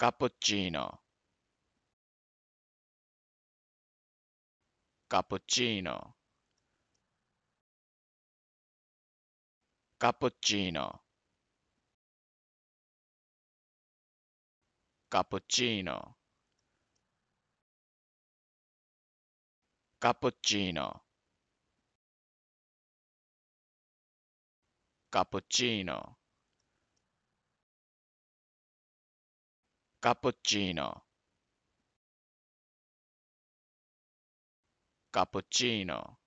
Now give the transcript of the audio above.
cappuccino cappuccino cappuccino cappuccino cappuccino cappuccino cappuccino cappuccino